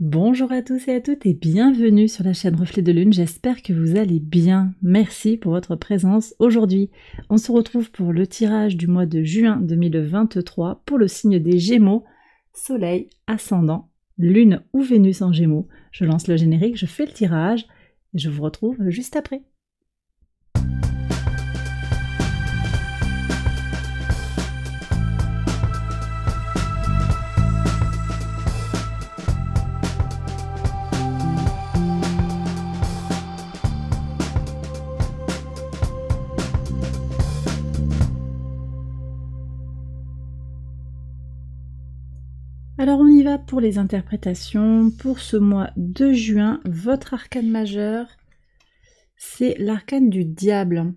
Bonjour à tous et à toutes et bienvenue sur la chaîne Reflet de Lune, j'espère que vous allez bien. Merci pour votre présence aujourd'hui. On se retrouve pour le tirage du mois de juin 2023 pour le signe des Gémeaux, Soleil, Ascendant, Lune ou Vénus en Gémeaux. Je lance le générique, je fais le tirage et je vous retrouve juste après. Alors on y va pour les interprétations. Pour ce mois de juin, votre arcane majeur, c'est l'arcane du diable.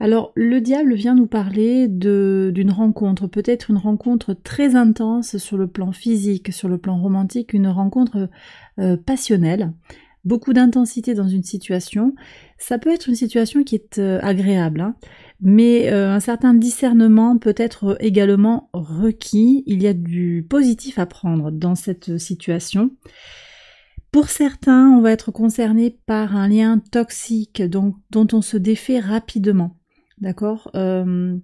Alors le diable vient nous parler d'une rencontre, peut-être une rencontre très intense sur le plan physique, sur le plan romantique, une rencontre euh, passionnelle beaucoup d'intensité dans une situation, ça peut être une situation qui est euh, agréable, hein. mais euh, un certain discernement peut être également requis. Il y a du positif à prendre dans cette situation. Pour certains, on va être concerné par un lien toxique dont, dont on se défait rapidement. D'accord euh,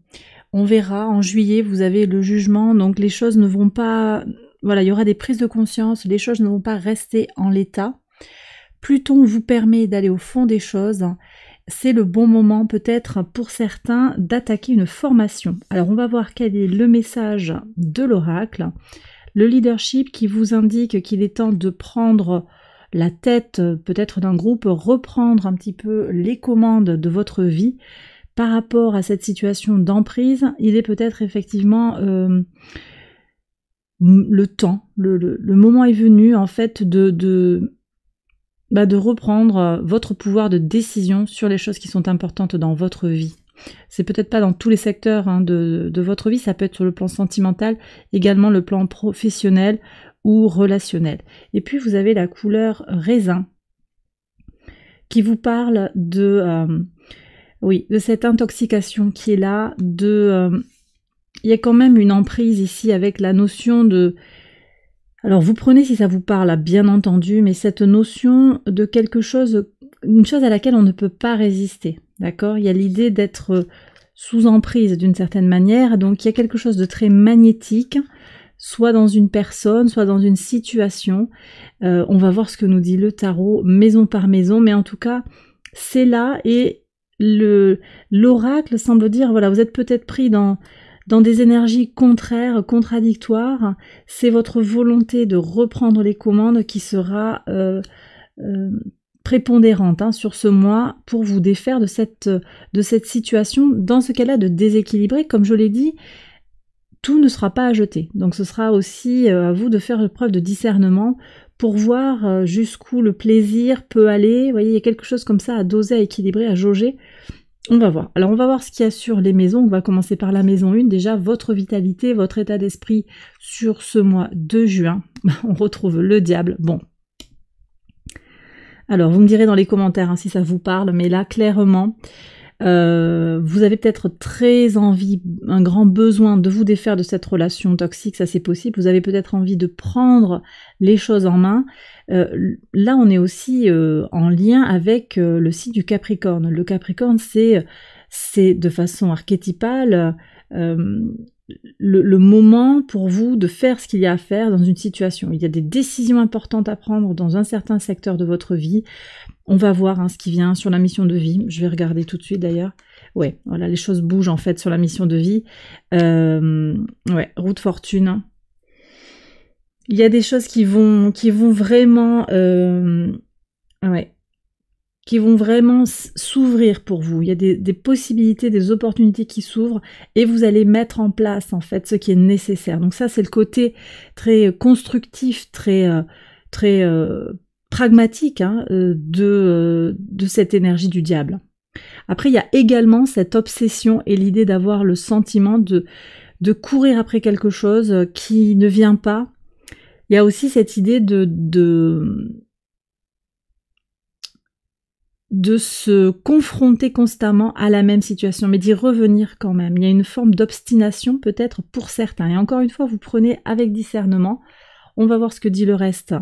On verra, en juillet, vous avez le jugement, donc les choses ne vont pas... Voilà, il y aura des prises de conscience, les choses ne vont pas rester en l'état. Pluton vous permet d'aller au fond des choses. C'est le bon moment peut-être pour certains d'attaquer une formation. Alors on va voir quel est le message de l'oracle. Le leadership qui vous indique qu'il est temps de prendre la tête peut-être d'un groupe, reprendre un petit peu les commandes de votre vie par rapport à cette situation d'emprise, il est peut-être effectivement euh, le temps, le, le, moment est venu en fait de, de, bah, de reprendre euh, votre pouvoir de décision sur les choses qui sont importantes dans votre vie. C'est peut-être pas dans tous les secteurs hein, de, votre vie, ça peut être sur le plan sentimental, également le plan professionnel ou relationnel. Et puis vous avez la couleur raisin qui vous parle de, euh, oui, de cette intoxication qui est là, de, euh, il y a quand même une emprise ici avec la notion de alors vous prenez si ça vous parle, bien entendu, mais cette notion de quelque chose, une chose à laquelle on ne peut pas résister, d'accord Il y a l'idée d'être sous emprise d'une certaine manière, donc il y a quelque chose de très magnétique, soit dans une personne, soit dans une situation. Euh, on va voir ce que nous dit le tarot maison par maison, mais en tout cas, c'est là et l'oracle semble dire voilà, vous êtes peut-être pris dans dans des énergies contraires, contradictoires. C'est votre volonté de reprendre les commandes qui sera euh, euh, prépondérante hein, sur ce mois pour vous défaire de cette, de cette situation dans ce cas-là de déséquilibré. Comme je l'ai dit, tout ne sera pas à jeter. Donc ce sera aussi euh, à vous de faire preuve de discernement pour voir jusqu'où le plaisir peut aller. Vous voyez, il y a quelque chose comme ça à doser, à équilibrer, à jauger on va voir. Alors on va voir ce qu'il y a sur les maisons. On va commencer par la maison 1. Déjà, votre vitalité, votre état d'esprit sur ce mois de juin. On retrouve le diable. Bon. Alors vous me direz dans les commentaires hein, si ça vous parle, mais là clairement, euh, vous avez peut-être très envie, un grand besoin de vous défaire de cette relation toxique, ça c'est possible. Vous avez peut-être envie de prendre les choses en main. Euh, là, on est aussi euh, en lien avec euh, le site du Capricorne. Le Capricorne, c'est, c'est de façon archétypale le, moment pour vous de faire ce qu'il y a à faire dans une situation. Il y a des décisions importantes à prendre dans un certain secteur de votre vie. On va voir hein, ce qui vient sur la mission de vie. Je vais regarder tout de suite d'ailleurs. Ouais, voilà, les choses bougent en fait sur la mission de vie. Euh, ouais, route fortune. Il y a des choses qui vont, qui vont vraiment, euh, ouais, qui vont vraiment s'ouvrir pour vous. Il y a des, possibilités, des opportunités qui s'ouvrent et vous allez mettre en place en fait ce qui est nécessaire. Donc ça c'est le côté très euh, constructif, très euh, très euh, pragmatique hein, de, de cette énergie du diable. Après il y a également cette obsession et l'idée d'avoir le sentiment de de courir après quelque chose qui ne vient pas. Il y a aussi cette idée de, de de se confronter constamment à la même situation, mais d'y revenir quand même. Il y a une forme d'obstination peut-être pour certains. Et encore une fois, vous prenez avec discernement. On va voir ce que dit le reste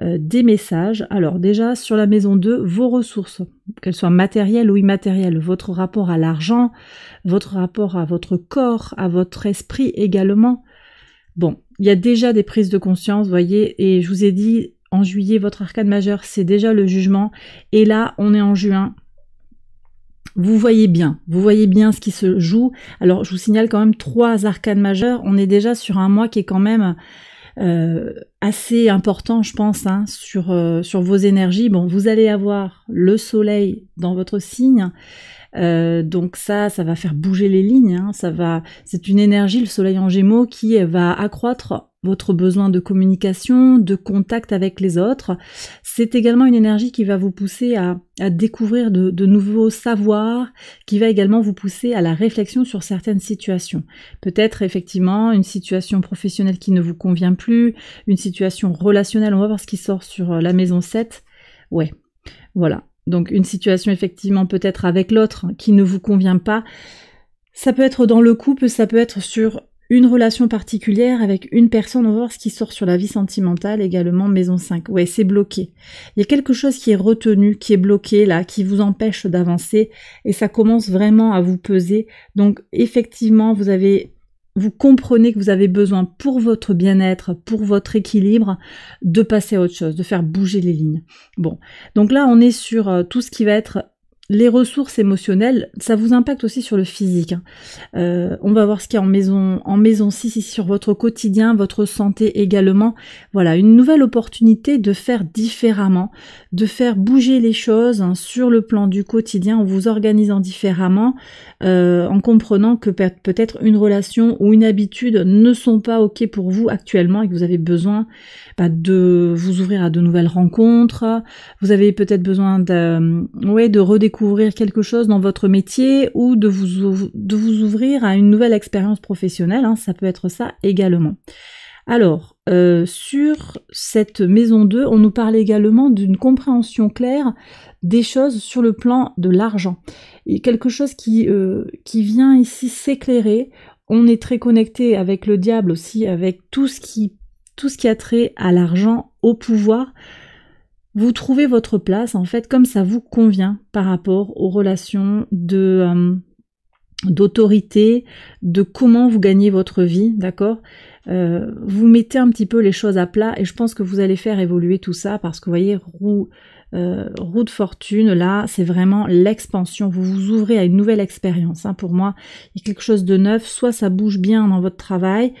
euh, des messages. Alors déjà, sur la maison 2, vos ressources, qu'elles soient matérielles ou immatérielles, votre rapport à l'argent, votre rapport à votre corps, à votre esprit également. Bon, il y a déjà des prises de conscience, voyez, et je vous ai dit, en juillet, votre arcade majeur, c'est déjà le jugement. Et là, on est en juin. Vous voyez bien, vous voyez bien ce qui se joue. Alors, je vous signale quand même trois arcades majeures. On est déjà sur un mois qui est quand même euh, assez important, je pense, hein, sur, euh, sur vos énergies. Bon, vous allez avoir le soleil dans votre signe. Euh, donc ça, ça va faire bouger les lignes. Hein. ça va, c'est une énergie, le soleil en Gémeaux, qui va accroître votre besoin de communication, de contact avec les autres. C'est également une énergie qui va vous pousser à, découvrir de, de, nouveaux savoirs, qui va également vous pousser à la réflexion sur certaines situations. Peut-être effectivement une situation professionnelle qui ne vous convient plus, une situation relationnelle, on va voir ce qui sort sur euh, la maison 7. Ouais, voilà. Donc une situation effectivement peut-être avec l'autre qui ne vous convient pas. Ça peut être dans le couple, ça peut être sur une relation particulière avec une personne, on va voir ce qui sort sur la vie sentimentale, également maison 5. Ouais, c'est bloqué. Il y a quelque chose qui est retenu, qui est bloqué là, qui vous empêche d'avancer et ça commence vraiment à vous peser. Donc effectivement, vous avez vous comprenez que vous avez besoin pour votre bien-être, pour votre équilibre, de passer à autre chose, de faire bouger les lignes. Bon, donc là on est sur euh, tout ce qui va être les ressources émotionnelles, ça vous impacte aussi sur le physique. Hein. Euh, on va voir ce qu'il y a en maison, en maison 6 ici sur votre quotidien, votre santé également. Voilà, une nouvelle opportunité de faire différemment, de faire bouger les choses hein, sur le plan du quotidien en vous organisant différemment, euh, en comprenant que peut-être une relation ou une habitude ne sont pas OK pour vous actuellement et que vous avez besoin de vous ouvrir à de nouvelles rencontres. Vous avez peut-être besoin de, euh, ouais, de redécouvrir quelque chose dans votre métier ou de vous, de vous ouvrir à une nouvelle expérience professionnelle. Hein, ça peut être ça également. Alors, euh, sur cette maison 2, on nous parle également d'une compréhension claire des choses sur le plan de l'argent. Et quelque chose qui, euh, qui vient ici s'éclairer. On est très connecté avec le diable aussi, avec tout ce qui tout ce qui a trait à l'argent, au pouvoir, vous trouvez votre place en fait comme ça vous convient par rapport aux relations de euh, d'autorité, de comment vous gagnez votre vie, d'accord euh, Vous mettez un petit peu les choses à plat et je pense que vous allez faire évoluer tout ça parce que vous voyez, roue, euh, roue de fortune, là, c'est vraiment l'expansion. Vous vous ouvrez à une nouvelle expérience. Hein. Pour moi, il y a quelque chose de neuf. Soit ça bouge bien dans votre travail,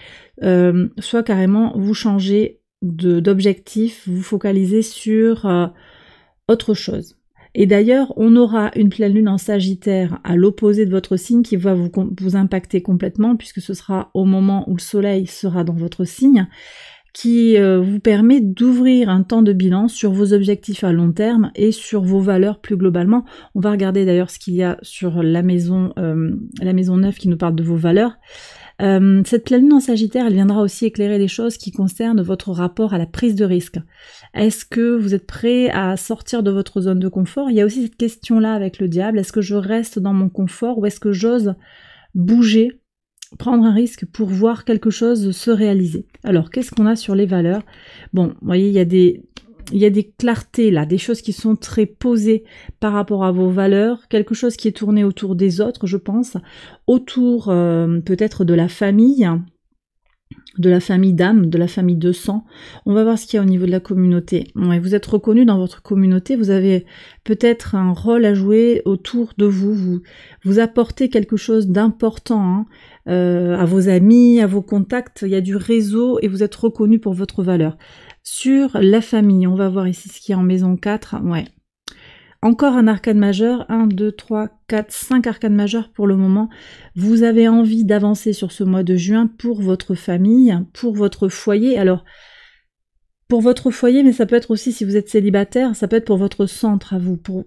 euh, soit carrément vous changez d'objectif, vous focalisez sur euh, autre chose. Et d'ailleurs, on aura une pleine lune en Sagittaire à l'opposé de votre signe qui va vous, vous impacter complètement puisque ce sera au moment où le Soleil sera dans votre signe qui euh, vous permet d'ouvrir un temps de bilan sur vos objectifs à long terme et sur vos valeurs plus globalement. On va regarder d'ailleurs ce qu'il y a sur la maison, euh, la maison 9 qui nous parle de vos valeurs. Euh, cette lune en Sagittaire, elle viendra aussi éclairer les choses qui concernent votre rapport à la prise de risque. Est-ce que vous êtes prêt à sortir de votre zone de confort Il y a aussi cette question-là avec le diable. Est-ce que je reste dans mon confort ou est-ce que j'ose bouger prendre un risque pour voir quelque chose se réaliser. Alors, qu'est-ce qu'on a sur les valeurs Bon, vous voyez, il y a des... Il y a des clartés là, des choses qui sont très posées par rapport à vos valeurs, quelque chose qui est tourné autour des autres, je pense, autour euh, peut-être de la famille, de la famille d'âme, de la famille de sang. On va voir ce qu'il y a au niveau de la communauté. vous êtes reconnu dans votre communauté, vous avez peut-être un rôle à jouer autour de vous, vous, vous apportez quelque chose d'important. Hein. Euh, à vos amis, à vos contacts. Il y a du réseau et vous êtes reconnu pour votre valeur. Sur la famille, on va voir ici ce qu'il y a en maison 4. Ouais. Encore un arcade majeur. 1, 2, 3, 4, 5 arcades majeurs pour le moment. Vous avez envie d'avancer sur ce mois de juin pour votre famille, pour votre foyer. Alors, pour votre foyer, mais ça peut être aussi si vous êtes célibataire, ça peut être pour votre centre à vous, pour,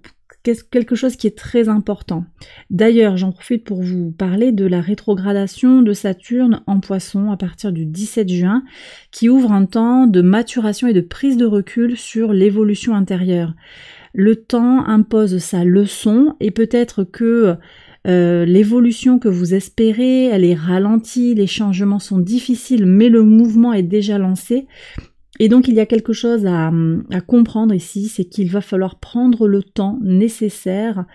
quelque chose qui est très important. D'ailleurs, j'en profite pour vous parler de la rétrogradation de Saturne en poisson à partir du 17 juin, qui ouvre un temps de maturation et de prise de recul sur l'évolution intérieure. Le temps impose sa leçon et peut-être que euh, l'évolution que vous espérez, elle est ralentie, les changements sont difficiles, mais le mouvement est déjà lancé. Et donc il y a quelque chose à, comprendre ici, c'est qu'il va falloir prendre le temps nécessaire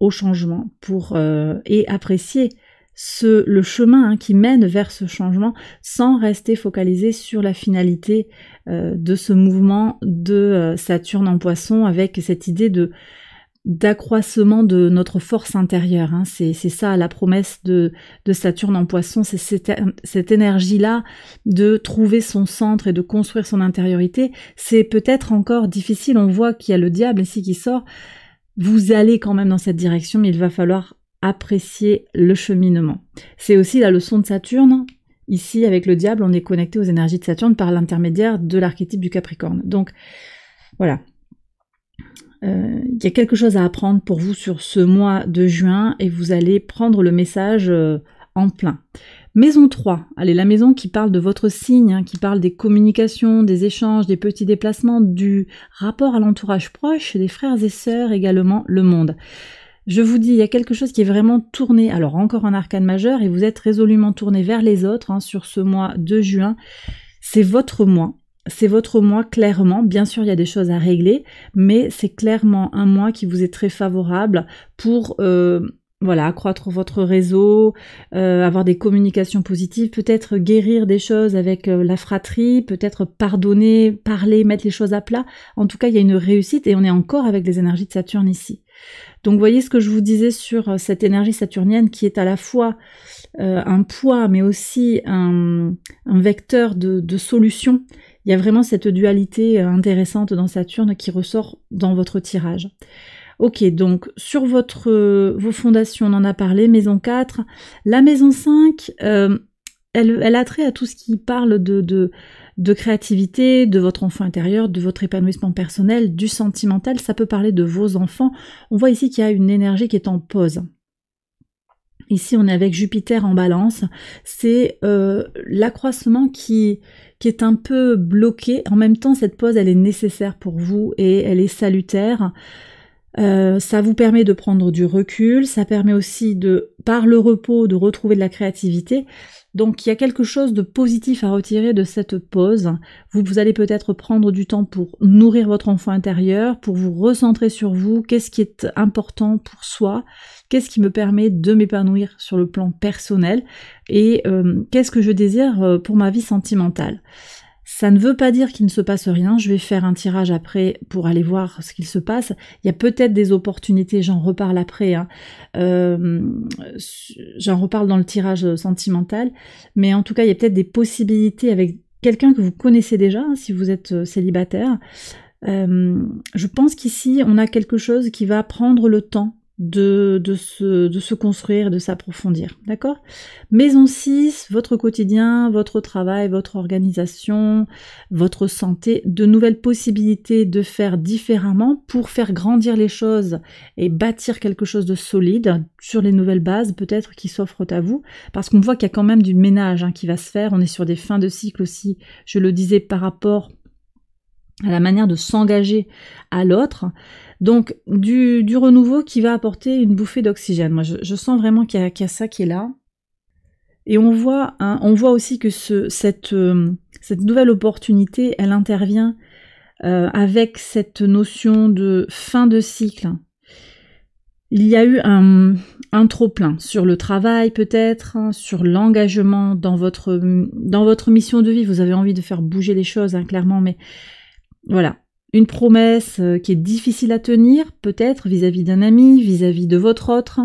au changement pour euh, et apprécier ce, le chemin hein, qui mène vers ce changement sans rester focalisé sur la finalité euh, de ce mouvement de euh, Saturne en poisson avec cette idée de d'accroissement de notre force intérieure. Hein. C'est ça la promesse de, Saturne en poisson, c'est cette, cette énergie-là de trouver son centre et de construire son intériorité. C'est peut-être encore difficile, on voit qu'il y a le diable ici qui sort. Vous allez quand même dans cette direction, mais il va falloir apprécier le cheminement. C'est aussi la leçon de Saturne. Ici, avec le diable, on est connecté aux énergies de Saturne par l'intermédiaire de l'archétype du Capricorne. Donc, voilà, euh, il y a quelque chose à apprendre pour vous sur ce mois de juin et vous allez prendre le message euh, en plein. Maison 3, allez, la maison qui parle de votre signe, hein, qui parle des communications, des échanges, des petits déplacements, du rapport à l'entourage proche, des frères et sœurs également, le monde. Je vous dis, il y a quelque chose qui est vraiment tourné, alors encore en arcane majeur, et vous êtes résolument tourné vers les autres hein, sur ce mois de juin. C'est votre mois, c'est votre mois clairement. Bien sûr, il y a des choses à régler, mais c'est clairement un mois qui vous est très favorable pour euh, voilà, accroître votre réseau, euh, avoir des communications positives, peut-être guérir des choses avec euh, la fratrie, peut-être pardonner, parler, mettre les choses à plat. En tout cas, il y a une réussite et on est encore avec les énergies de Saturne ici. Donc, voyez ce que je vous disais sur cette énergie saturnienne qui est à la fois un poids, mais aussi un, vecteur de, de solution il y a vraiment cette dualité euh, intéressante dans Saturne qui ressort dans votre tirage. Ok, donc sur votre, euh, vos fondations, on en a parlé, maison 4. La maison 5, euh, elle, a trait à tout ce qui parle de, de, de, créativité, de votre enfant intérieur, de votre épanouissement personnel, du sentimental. Ça peut parler de vos enfants. On voit ici qu'il y a une énergie qui est en pause. Ici, on est avec Jupiter en balance. C'est l'accroissement qui, qui est un peu bloqué. En même temps, cette pause, elle est nécessaire pour vous et elle est salutaire. Euh, ça vous permet de prendre du recul, ça permet aussi de, par le repos, de retrouver de la créativité, donc il y a quelque chose de positif à retirer de cette pause. Vous, allez peut-être prendre du temps pour nourrir votre enfant intérieur, pour vous recentrer sur vous, qu'est-ce qui est important pour soi, qu'est-ce qui me permet de m'épanouir sur le plan personnel et euh, qu'est-ce que je désire euh, pour ma vie sentimentale. Ça ne veut pas dire qu'il ne se passe rien. Je vais faire un tirage après pour aller voir ce qu'il se passe. Il y a peut-être des opportunités, j'en reparle après. Hein. Euh, j'en reparle dans le tirage sentimental. Mais en tout cas, il y a peut-être des possibilités avec quelqu'un que vous connaissez déjà, hein, si vous êtes euh, célibataire. Euh, je pense qu'ici, on a quelque chose qui va prendre le temps de, de, se, de se construire, de s'approfondir, d'accord Maison 6, votre quotidien, votre travail, votre organisation, votre santé, de nouvelles possibilités de faire différemment pour faire grandir les choses et bâtir quelque chose de solide sur les nouvelles bases peut-être qui s'offrent à vous, parce qu'on voit qu'il y a quand même du ménage hein, qui va se faire, on est sur des fins de cycle aussi, je le disais par rapport à la manière de s'engager à l'autre, donc du, renouveau qui va apporter une bouffée d'oxygène. Moi, je, sens vraiment qu'il y, a ça qui est là. Et on voit, hein, on voit aussi que euh, cette, nouvelle opportunité, elle intervient euh, avec cette notion de fin de cycle. Il y a eu un, trop-plein sur le travail peut-être, hein, sur l'engagement dans votre, dans votre mission de vie. Vous avez envie de faire bouger les choses, hein, clairement, mais voilà, une promesse euh, qui est difficile à tenir, peut-être vis-à-vis d'un ami, vis-à-vis de votre autre,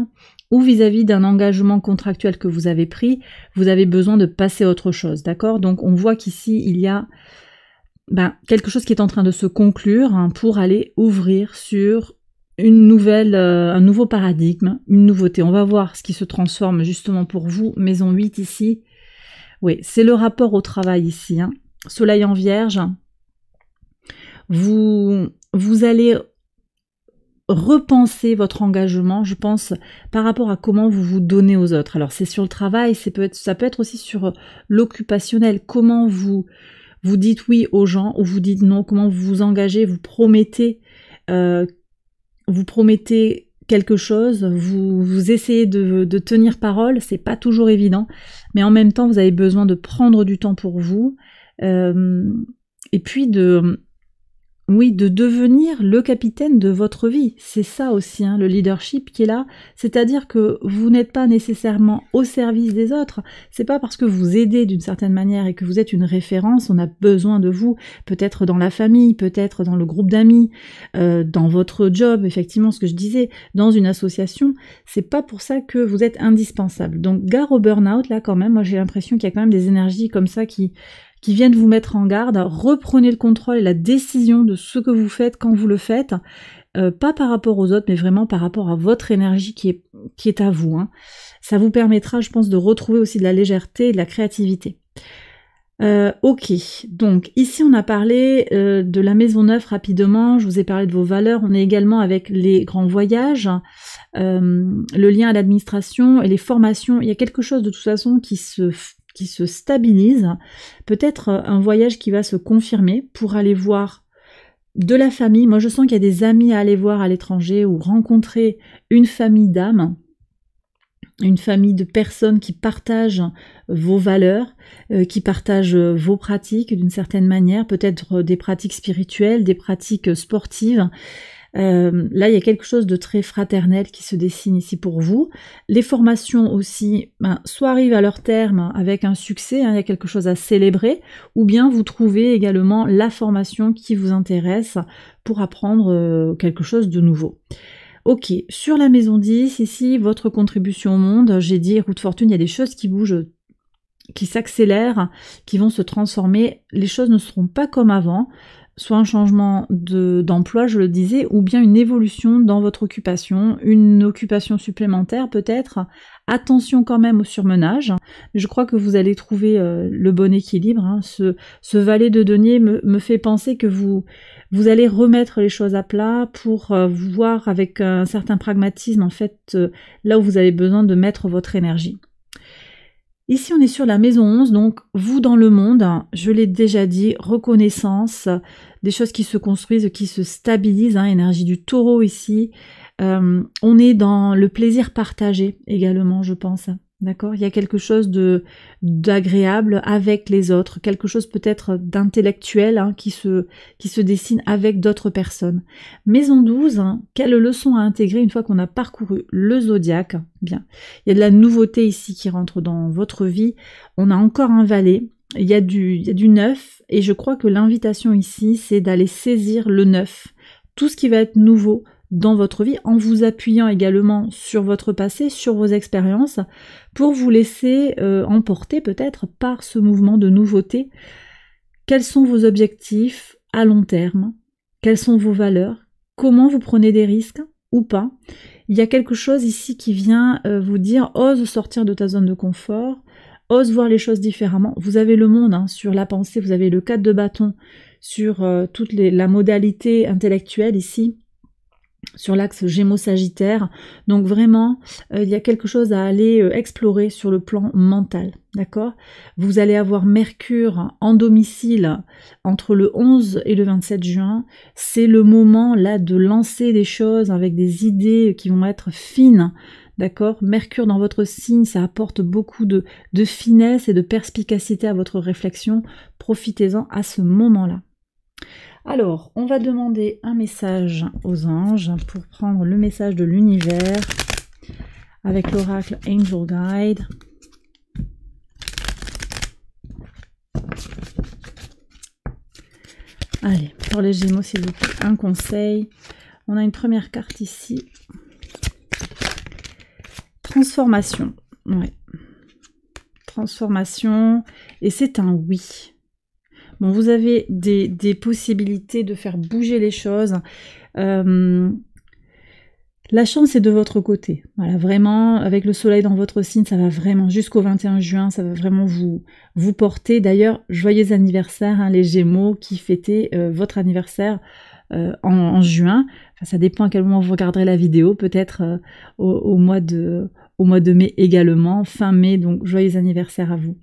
ou vis-à-vis d'un engagement contractuel que vous avez pris, vous avez besoin de passer à autre chose, d'accord Donc on voit qu'ici, il y a ben, quelque chose qui est en train de se conclure hein, pour aller ouvrir sur une nouvelle, euh, un nouveau paradigme, une nouveauté. On va voir ce qui se transforme justement pour vous. Maison 8 ici. Oui, c'est le rapport au travail ici. Hein. Soleil en vierge, vous, vous allez repenser votre engagement, je pense, par rapport à comment vous vous donnez aux autres. Alors c'est sur le travail, c'est peut être, ça peut être aussi sur euh, l'occupationnel, comment vous vous dites oui aux gens ou vous dites non, comment vous vous engagez, vous promettez, euh, vous promettez quelque chose, vous, essayez de, tenir parole, c'est pas toujours évident, mais en même temps vous avez besoin de prendre du temps pour vous euh, et puis de oui, de devenir le capitaine de votre vie. C'est ça aussi, hein, le leadership qui est là. C'est-à-dire que vous n'êtes pas nécessairement au service des autres. C'est pas parce que vous aidez d'une certaine manière et que vous êtes une référence, on a besoin de vous. Peut-être dans la famille, peut-être dans le groupe d'amis, euh, dans votre job, effectivement, ce que je disais, dans une association. C'est pas pour ça que vous êtes indispensable. Donc, gare au burn-out, là, quand même. Moi, j'ai l'impression qu'il y a quand même des énergies comme ça qui, qui viennent vous mettre en garde. Reprenez le contrôle et la décision de ce que vous faites quand vous le faites. Euh, pas par rapport aux autres, mais vraiment par rapport à votre énergie qui est, qui est à vous. Hein. Ça vous permettra, je pense, de retrouver aussi de la légèreté et de la créativité. Euh, ok, donc ici on a parlé euh, de la maison neuve rapidement, je vous ai parlé de vos valeurs, on est également avec les grands voyages, le lien à l'administration et les formations, il y a quelque chose de toute façon qui se qui se stabilise, peut-être euh, un voyage qui va se confirmer pour aller voir de la famille. Moi, je sens qu'il y a des amis à aller voir à l'étranger ou rencontrer une famille d'âmes, une famille de personnes qui partagent vos valeurs, euh, qui partagent vos pratiques d'une certaine manière, peut-être euh, des pratiques spirituelles, des pratiques sportives. Euh, là, il y a quelque chose de très fraternel qui se dessine ici pour vous. Les formations aussi, ben, soit arrivent à leur terme avec un succès, hein, il y a quelque chose à célébrer, ou bien vous trouvez également la formation qui vous intéresse pour apprendre euh, quelque chose de nouveau. Ok, sur la maison 10, ici, votre contribution au monde, j'ai dit route fortune, il y a des choses qui bougent qui s'accélèrent, qui vont se transformer. Les choses ne seront pas comme avant soit un changement d'emploi, je le disais, ou bien une évolution dans votre occupation, une occupation supplémentaire peut-être. Attention quand même au surmenage. Je crois que vous allez trouver euh, le bon équilibre. Hein. Ce, valet de denier me, fait penser que vous, vous allez remettre les choses à plat pour euh, voir avec un certain pragmatisme en fait euh, là où vous avez besoin de mettre votre énergie. Ici, on est sur la maison 11, donc vous dans le monde, je l'ai déjà dit, reconnaissance, des choses qui se construisent, qui se stabilisent, hein, énergie du taureau ici. Euh, on est dans le plaisir partagé également, je pense. D'accord Il y a quelque chose de d'agréable avec les autres, quelque chose peut-être d'intellectuel hein, qui, se, qui se dessine avec d'autres personnes. Maison 12, hein, quelle leçon à intégrer une fois qu'on a parcouru le zodiaque Bien, il y a de la nouveauté ici qui rentre dans votre vie. On a encore un valet, il y a du, il y a du neuf, et je crois que l'invitation ici, c'est d'aller saisir le neuf, tout ce qui va être nouveau, dans votre vie en vous appuyant également sur votre passé, sur vos expériences, pour vous laisser euh, emporter peut-être par ce mouvement de nouveauté. Quels sont vos objectifs à long terme Quelles sont vos valeurs Comment vous prenez des risques ou pas Il y a quelque chose ici qui vient euh, vous dire ose sortir de ta zone de confort, ose voir les choses différemment. Vous avez le monde hein, sur la pensée, vous avez le cadre de bâton sur euh, toute la modalité intellectuelle ici sur l'axe Gémeaux-Sagittaire. Donc vraiment, euh, il y a quelque chose à aller euh, explorer sur le plan mental. D'accord Vous allez avoir Mercure en domicile entre le 11 et le 27 juin. C'est le moment là de lancer des choses avec des idées qui vont être fines. D'accord Mercure dans votre signe, ça apporte beaucoup de, de finesse et de perspicacité à votre réflexion. Profitez-en à ce moment-là. Alors, on va demander un message aux anges pour prendre le message de l'univers avec l'oracle Angel Guide. Allez, pour les Gémeaux, s'il vous plaît, un conseil. On a une première carte ici. Transformation. Ouais. Transformation. Et c'est un oui vous avez des, possibilités de faire bouger les choses. Euh, la chance est de votre côté. Voilà, vraiment, avec le soleil dans votre signe, ça va vraiment jusqu'au 21 juin, ça va vraiment vous, vous porter. D'ailleurs, joyeux anniversaire, hein, les Gémeaux qui fêtaient euh, votre anniversaire euh, en, juin. ça dépend à quel moment vous regarderez la vidéo, peut-être au, mois de, au mois de mai également, fin mai, donc joyeux anniversaire à vous.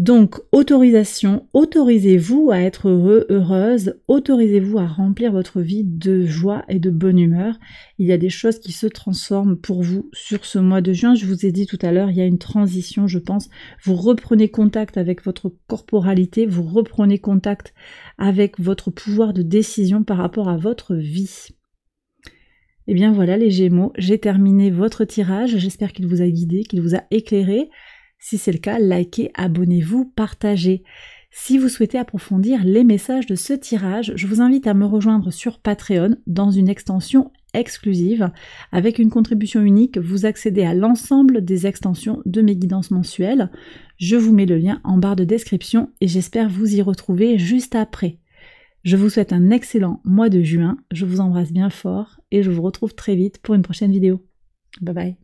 Donc, autorisation, autorisez-vous à être heureux, heureuse, autorisez-vous à remplir votre vie de joie et de bonne humeur. Il y a des choses qui se transforment pour vous sur ce mois de juin. Je vous ai dit tout à l'heure, il y a une transition, je pense. Vous reprenez contact avec votre corporalité, vous reprenez contact avec votre pouvoir de décision par rapport à votre vie. Et eh bien voilà les Gémeaux, j'ai terminé votre tirage, j'espère qu'il vous a guidé, qu'il vous a éclairé. Si c'est le cas, likez, abonnez-vous, partagez. Si vous souhaitez approfondir les messages de ce tirage, je vous invite à me rejoindre sur Patreon dans une extension exclusive. Avec une contribution unique, vous accédez à l'ensemble des extensions de mes guidances mensuelles. Je vous mets le lien en barre de description et j'espère vous y retrouver juste après. Je vous souhaite un excellent mois de juin, je vous embrasse bien fort et je vous retrouve très vite pour une prochaine vidéo. Bye bye